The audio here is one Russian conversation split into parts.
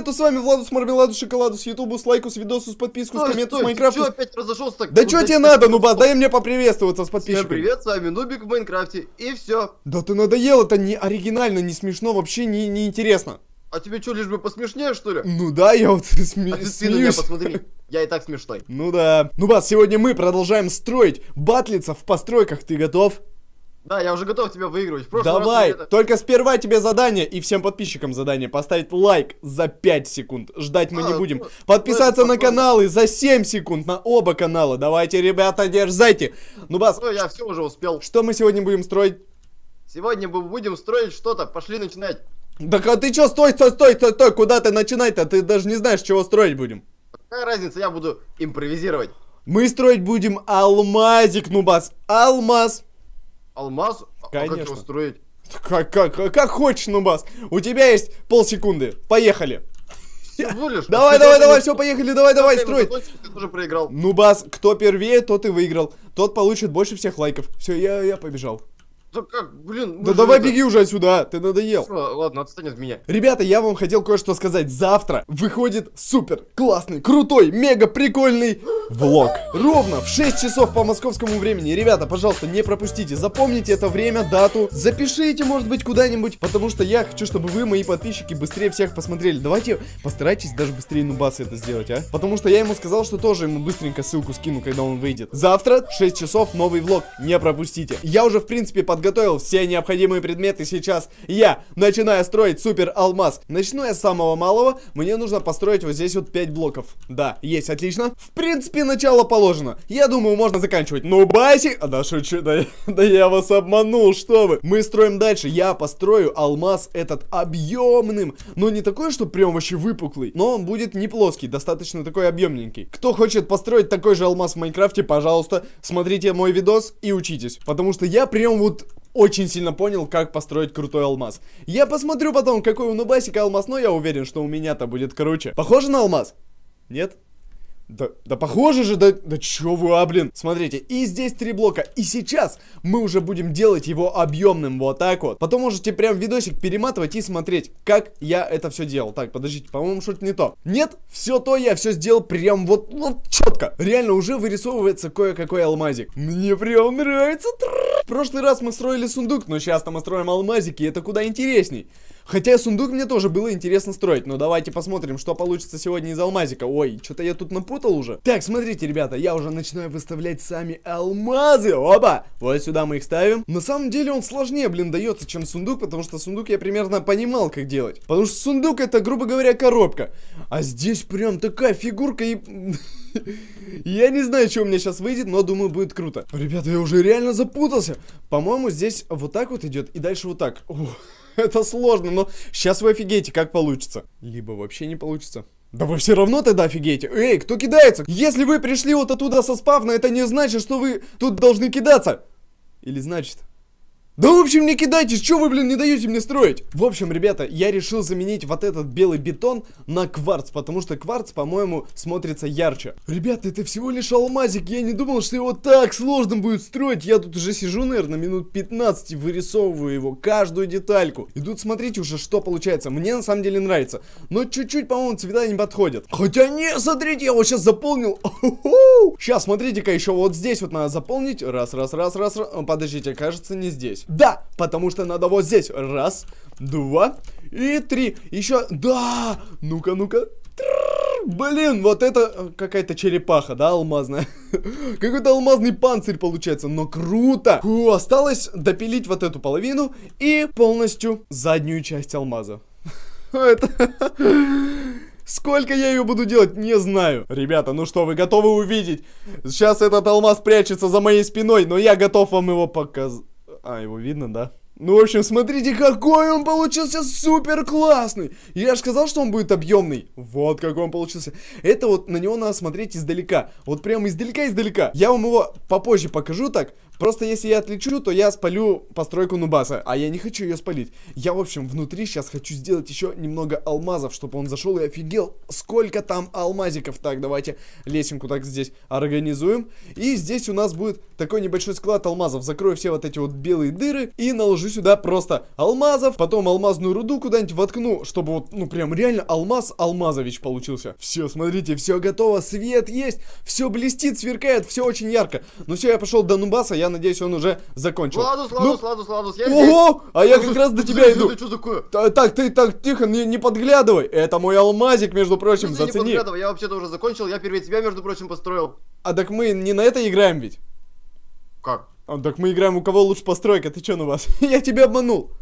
привету, с вами Владус Мармеладус Шоколадус, Ютубус, лайкус, видосу, с подписку, Ой, с комментом, с Майнкрафта. Ты опять разошелся так? Да ну, что тебе надо, ну бас, дай мне поприветствоваться с подписчиками. Всем привет, с вами Нубик в Майнкрафте, и все. Да ты надоел, это не оригинально, не смешно, вообще не, не интересно. А тебе что, лишь бы посмешнее, что ли? Ну да, я вот сме а смеюсь. ты на меня посмотри, я и так смешной. Ну да. Ну, бас, сегодня мы продолжаем строить батлица в постройках, ты готов? Да, я уже готов тебя выигрывать. В Давай, раз это... только сперва тебе задание и всем подписчикам задание поставить лайк за 5 секунд. Ждать мы а, не будем. Ну, Подписаться ну, на каналы за 7 секунд, на оба канала. Давайте, ребята, дерзайте. Ну, Бас, ну, я все уже успел. Что мы сегодня будем строить? Сегодня мы будем строить что-то. Пошли начинать. Да а ты что стой, стой, стой, стой, стой, куда ты начинай-то? Ты даже не знаешь, чего строить будем. Какая разница, я буду импровизировать. Мы строить будем алмазик, Нубас. Алмаз. Алмаз? Конечно. А как его строить? Как, как, как хочешь, Нубас. У тебя есть полсекунды. Поехали. лишь. Давай, давай, давай, все, поехали, давай, давай, строить. Ты тоже Нубас, кто первее, тот и выиграл. Тот получит больше всех лайков. Все, я, я побежал. Да как, блин, Да давай это... беги уже отсюда, а, ты надоел. Все, ладно, отстань от меня. Ребята, я вам хотел кое-что сказать. Завтра выходит супер, классный, крутой, мега прикольный влог. Ровно в 6 часов по московскому времени. Ребята, пожалуйста, не пропустите. Запомните это время, дату. Запишите, может быть, куда-нибудь, потому что я хочу, чтобы вы, мои подписчики, быстрее всех посмотрели. Давайте постарайтесь даже быстрее Нубаса это сделать, а? Потому что я ему сказал, что тоже ему быстренько ссылку скину, когда он выйдет. Завтра в 6 часов новый влог. Не пропустите. Я уже, в принципе, подготовил подготовил все необходимые предметы, сейчас я начинаю строить супер алмаз. Начну я с самого малого, мне нужно построить вот здесь вот 5 блоков. Да, есть, отлично. В принципе, начало положено. Я думаю, можно заканчивать. Ну, баси! А, да, шучу, да, да я вас обманул, что вы. Мы строим дальше, я построю алмаз этот объемным, но не такой, что прям вообще выпуклый, но он будет не плоский, достаточно такой объемненький. Кто хочет построить такой же алмаз в Майнкрафте, пожалуйста, смотрите мой видос и учитесь, потому что я прям вот очень сильно понял, как построить крутой алмаз. Я посмотрю потом, какой у Нубасика алмаз, но я уверен, что у меня-то будет круче. Похоже на алмаз? Нет? Да, да похоже же, да, да чё вы, а, блин. Смотрите, и здесь три блока, и сейчас мы уже будем делать его объемным, вот так вот. Потом можете прям видосик перематывать и смотреть, как я это все делал. Так, подождите, по-моему, что-то не то. Нет, все то я все сделал прям вот, вот четко. Реально уже вырисовывается кое-какой алмазик. Мне прям нравится. В прошлый раз мы строили сундук, но сейчас там мы строим алмазики, и это куда интересней. Хотя сундук мне тоже было интересно строить, но давайте посмотрим, что получится сегодня из алмазика. Ой, что-то я тут напутал уже. Так, смотрите, ребята, я уже начинаю выставлять сами алмазы. Опа! Вот сюда мы их ставим. На самом деле он сложнее, блин, дается, чем сундук, потому что сундук я примерно понимал, как делать. Потому что сундук это, грубо говоря, коробка. А здесь прям такая фигурка и... Я не знаю, что у меня сейчас выйдет, но думаю, будет круто. Ребята, я уже реально запутался. По-моему, здесь вот так вот идет и дальше вот так. Ух. это сложно, но сейчас вы офигеете, как получится. Либо вообще не получится. Да вы все равно тогда офигеете. Эй, кто кидается? Если вы пришли вот оттуда со спавна, это не значит, что вы тут должны кидаться. Или значит? Да в общем не кидайтесь, что вы, блин, не даете мне строить? В общем, ребята, я решил заменить вот этот белый бетон на кварц, потому что кварц, по-моему, смотрится ярче. Ребята, это всего лишь алмазик, я не думал, что его так сложно будет строить. Я тут уже сижу, наверное, минут 15 и вырисовываю его, каждую детальку. И тут смотрите уже, что получается. Мне на самом деле нравится, но чуть-чуть, по-моему, цвета не подходят. Хотя не, смотрите, я его сейчас заполнил. Сейчас, смотрите-ка, еще вот здесь вот надо заполнить. Раз, раз, раз, раз, раз. Подождите, кажется, не здесь. Да, потому что надо вот здесь. Раз, два и три. Еще, да, ну-ка, ну-ка. Блин, вот это э, какая-то черепаха, да, алмазная? Какой-то алмазный панцирь получается, но круто! Фу, осталось допилить вот эту половину и полностью заднюю часть алмаза. Это... Сколько я ее буду делать, не знаю. Ребята, ну что, вы готовы увидеть? Сейчас этот алмаз прячется за моей спиной, но я готов вам его показать. А, его видно, да? Ну, в общем, смотрите, какой он получился супер классный. Я же сказал, что он будет объемный. Вот какой он получился. Это вот на него надо смотреть издалека. Вот прямо издалека-издалека. Я вам его попозже покажу так. Просто если я отлечу, то я спалю постройку Нубаса, а я не хочу ее спалить. Я, в общем, внутри сейчас хочу сделать еще немного алмазов, чтобы он зашел и офигел, сколько там алмазиков. Так, давайте лесенку так здесь организуем. И здесь у нас будет такой небольшой склад алмазов. Закрою все вот эти вот белые дыры и наложу сюда просто алмазов, потом алмазную руду куда-нибудь воткну, чтобы вот, ну, прям реально алмаз Алмазович получился. Все, смотрите, все готово, свет есть, все блестит, сверкает, все очень ярко. Ну все, я пошел до Нубаса, я я надеюсь, он уже закончил. Ладус, Ладус, ну... Ладус, Ладус, я Ого! А я как раз до тебя иду. Так, ты так, тихо, не, не подглядывай. Это мой алмазик, между прочим, ну, зацени. Я вообще-то уже закончил, я первее тебя, между прочим, построил. А так мы не на это играем ведь? Как? А, так мы играем у кого лучше постройка, ты чё на ну, вас? я тебя обманул.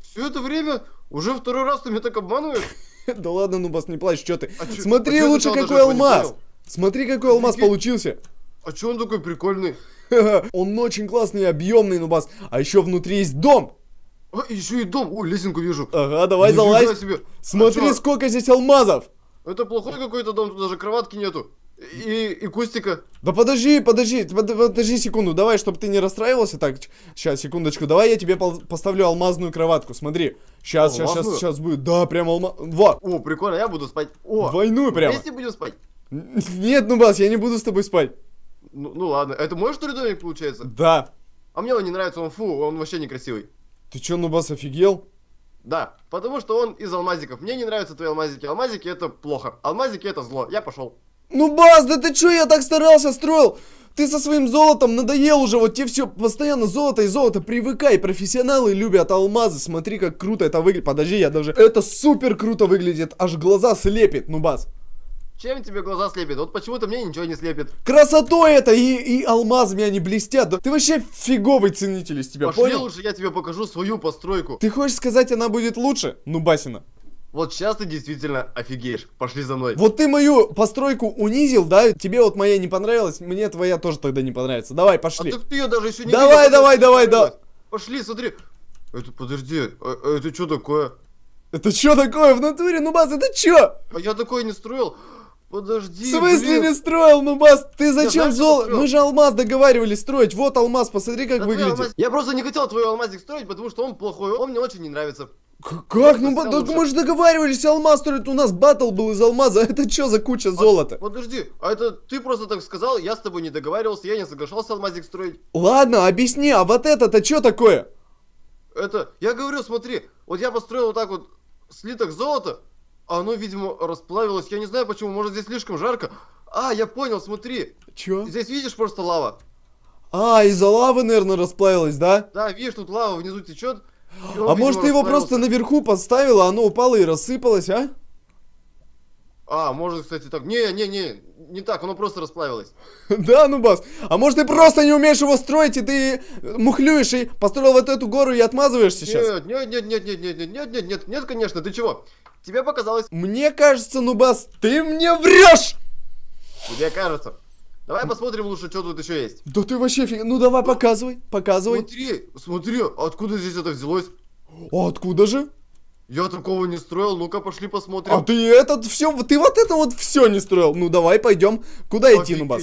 Все это время уже второй раз ты меня так обманываешь? да ладно, ну бас, не плачь, чё ты. А Смотри а лучше, какой алмаз. Смотри, какой алмаз получился. А чё он такой прикольный? Он очень классный, объемный, ну Бас, А еще внутри есть дом. А, еще и дом. Ой, лесенку вижу. Ага, давай Нифига залазь. Себе. А смотри, а сколько здесь алмазов. Это плохой какой-то дом, тут даже кроватки нету. И, и кустика. Да подожди, подожди, подожди секунду, давай, чтобы ты не расстраивался. Так, сейчас, секундочку, давай я тебе поставлю алмазную кроватку, смотри. Сейчас, сейчас, сейчас, сейчас будет, да, прям алмаз... Во! О, прикольно, я буду спать. О, Двойную прям. Вместе будем спать? Нет, ну Бас, я не буду с тобой спать. Ну, ну ладно, это мой что ли домик получается? Да. А мне он не нравится, он фу, он вообще некрасивый. Ты чё, Нубас, офигел? Да, потому что он из алмазиков. Мне не нравятся твои алмазики. Алмазики это плохо. Алмазики это зло. Я пошел. Ну, Бас, да ты чё, я так старался, строил. Ты со своим золотом надоел уже, вот тебе все постоянно золото и золото, привыкай, профессионалы любят алмазы, смотри как круто это выглядит, подожди, я даже, это супер круто выглядит, аж глаза слепит, ну бас. Чем тебе глаза слепит? Вот почему-то мне ничего не слепит. Красотой это и, и алмазами они блестят. Да ты вообще фиговый ценитель из тебя, Пошли понял? лучше я тебе покажу свою постройку. Ты хочешь сказать, она будет лучше? Ну, Басина. Вот сейчас ты действительно офигеешь. Пошли за мной. Вот ты мою постройку унизил, да? Тебе вот моя не понравилась, мне твоя тоже тогда не понравится. Давай, а пошли. А ты ее даже еще не Давай, видел, давай, давай, да. Пошли, смотри. Это, подожди, а, а это что такое? Это что такое в натуре? Ну, Бас, это что? А я такое не строил. Подожди. В смысле блин. не строил? Ну, Бас, ты зачем зол? Мы же алмаз договаривались строить. Вот алмаз, посмотри, как да выглядит. Алмаз... Я просто не хотел твой алмазик строить, потому что он плохой. Он мне очень не нравится. Как? как? Ну, так мы же договаривались, алмаз строит. У нас батл был из алмаза. Это что за куча а, золота? Подожди, а это ты просто так сказал, я с тобой не договаривался, я не соглашался алмазик строить. Ладно, объясни, а вот это-то что такое? Это, я говорю, смотри, вот я построил вот так вот слиток золота, а оно, видимо, расплавилось. Я не знаю почему, может здесь слишком жарко. А, я понял, смотри. Чё? Здесь видишь просто лава. А, из-за лавы, наверное, расплавилась, да? Да, видишь, тут лава внизу течет. а может ты его просто наверху поставила, оно упало и рассыпалось, а? А, может, кстати, так. Не-не-не, не так, оно просто расплавилось. Да, ну бас. А может, ты просто не умеешь его строить, и ты мухлюешь и построил вот эту гору и отмазываешь сейчас? Нет, Нет, нет, нет, нет, нет, нет, нет, нет, нет, нет, конечно, ты чего? Тебе показалось... Мне кажется, Нубас, ты мне врешь! Тебе кажется. Давай посмотрим лучше, что тут еще есть. Да ты вообще фиг... Ну давай, показывай, показывай. Смотри, смотри, откуда здесь это взялось? А откуда же? Я такого не строил, ну-ка пошли посмотрим. А ты этот все, ты вот это вот все не строил. Ну давай пойдем. Куда Офигеть. идти, Нубас?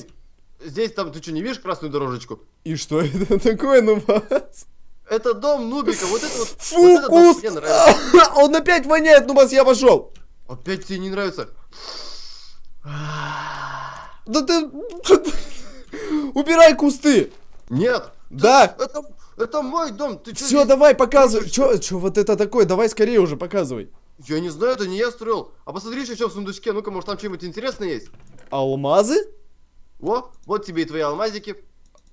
Здесь там, ты что, не видишь красную дорожечку? И что это такое, Нубас? Это дом Нубика, вот это вот... Фу, вот это куст! Мне нравится он опять воняет, ну, Нубас, я пошел. Опять тебе не нравится? Да ты... Убирай кусты. Нет. Да. это, это мой дом. Все, давай, показывай. Че, че вот это такое? Давай скорее уже показывай. Я не знаю, это не я строил. А посмотри, что в сундучке. Ну-ка, может там что-нибудь интересное есть? Алмазы? О, вот тебе и твои алмазики.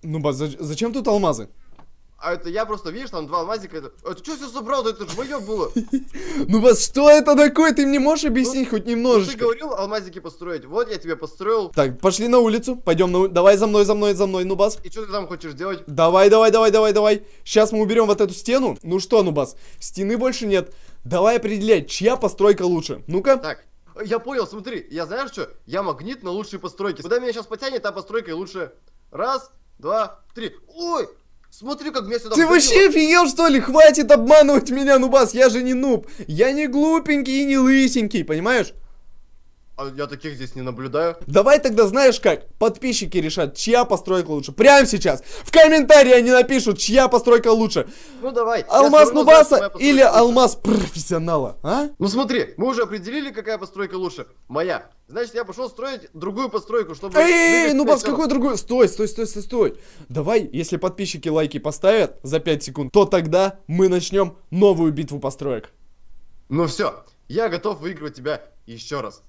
Ну, бас, зачем тут алмазы? А это я просто, видишь, там два алмазика. Это, а что все собрал? Это же мое было. Ну вас что это такое? Ты мне можешь объяснить ну, хоть ну, немножечко? Ты говорил алмазики построить. Вот я тебе построил. Так, пошли на улицу. Пойдем на Давай за мной, за мной, за мной, Нубас. И что ты там хочешь делать? Давай, давай, давай, давай, давай. Сейчас мы уберем вот эту стену. Ну что, Нубас, стены больше нет. Давай определять, чья постройка лучше. Ну-ка. Так, я понял, смотри, я знаешь что? Я магнит на лучшие постройки. Куда меня сейчас потянет, та постройка лучше. Раз, два, три. Ой, Смотри, как мне сюда... Ты вообще офигел, что ли? Хватит обманывать меня, Нубас, я же не нуб. Я не глупенький и не лысенький, понимаешь? А я таких здесь не наблюдаю. Давай тогда знаешь как, подписчики решат, чья постройка лучше. Прямо сейчас. В комментарии они напишут, чья постройка лучше. Ну давай. Алмаз Нубаса или лучше. алмаз профессионала, а? Ну смотри, мы уже определили, какая постройка лучше. Моя. Значит, я пошел строить другую постройку, чтобы... Эй, ну бас, какой другой? Стой, стой, стой, стой, стой. Давай, если подписчики лайки поставят за 5 секунд, то тогда мы начнем новую битву построек. Ну все, я готов выигрывать тебя еще раз.